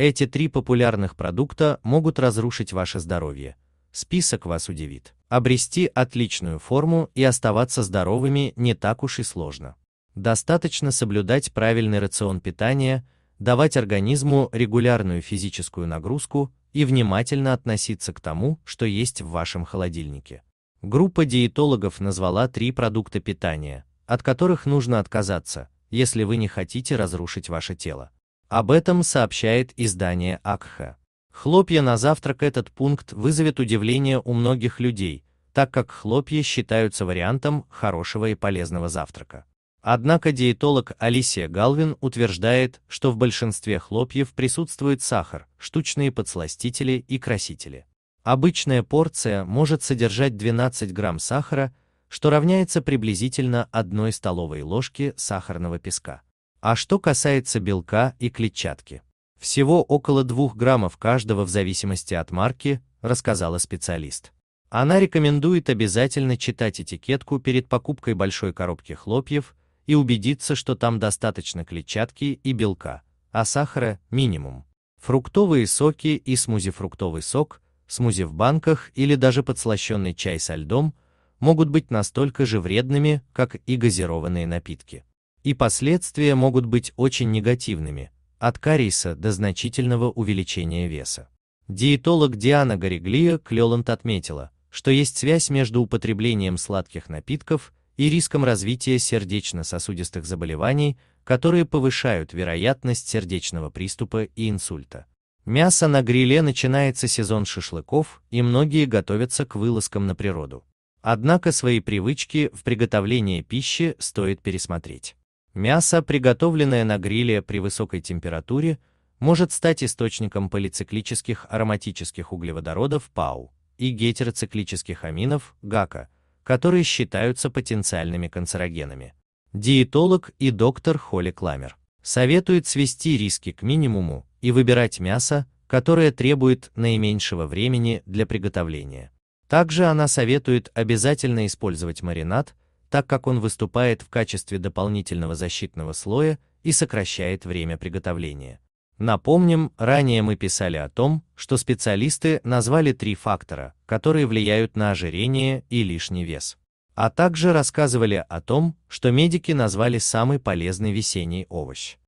Эти три популярных продукта могут разрушить ваше здоровье. Список вас удивит. Обрести отличную форму и оставаться здоровыми не так уж и сложно. Достаточно соблюдать правильный рацион питания, давать организму регулярную физическую нагрузку и внимательно относиться к тому, что есть в вашем холодильнике. Группа диетологов назвала три продукта питания, от которых нужно отказаться, если вы не хотите разрушить ваше тело. Об этом сообщает издание Акха. Хлопья на завтрак этот пункт вызовет удивление у многих людей, так как хлопья считаются вариантом хорошего и полезного завтрака. Однако диетолог Алисия Галвин утверждает, что в большинстве хлопьев присутствует сахар, штучные подсластители и красители. Обычная порция может содержать 12 грамм сахара, что равняется приблизительно одной столовой ложке сахарного песка. А что касается белка и клетчатки, всего около 2 граммов каждого в зависимости от марки, рассказала специалист. Она рекомендует обязательно читать этикетку перед покупкой большой коробки хлопьев и убедиться, что там достаточно клетчатки и белка, а сахара минимум. Фруктовые соки и смузи-фруктовый сок, смузи в банках или даже подслащенный чай со льдом могут быть настолько же вредными, как и газированные напитки и последствия могут быть очень негативными, от кариеса до значительного увеличения веса. Диетолог Диана Гореглия Клёланд отметила, что есть связь между употреблением сладких напитков и риском развития сердечно-сосудистых заболеваний, которые повышают вероятность сердечного приступа и инсульта. Мясо на гриле начинается сезон шашлыков, и многие готовятся к вылазкам на природу. Однако свои привычки в приготовлении пищи стоит пересмотреть. Мясо, приготовленное на гриле при высокой температуре, может стать источником полициклических ароматических углеводородов ПАУ и гетероциклических аминов ГАКа, которые считаются потенциальными канцерогенами. Диетолог и доктор Холли Кламер советует свести риски к минимуму и выбирать мясо, которое требует наименьшего времени для приготовления. Также она советует обязательно использовать маринад, так как он выступает в качестве дополнительного защитного слоя и сокращает время приготовления. Напомним, ранее мы писали о том, что специалисты назвали три фактора, которые влияют на ожирение и лишний вес. А также рассказывали о том, что медики назвали самый полезный весенний овощ.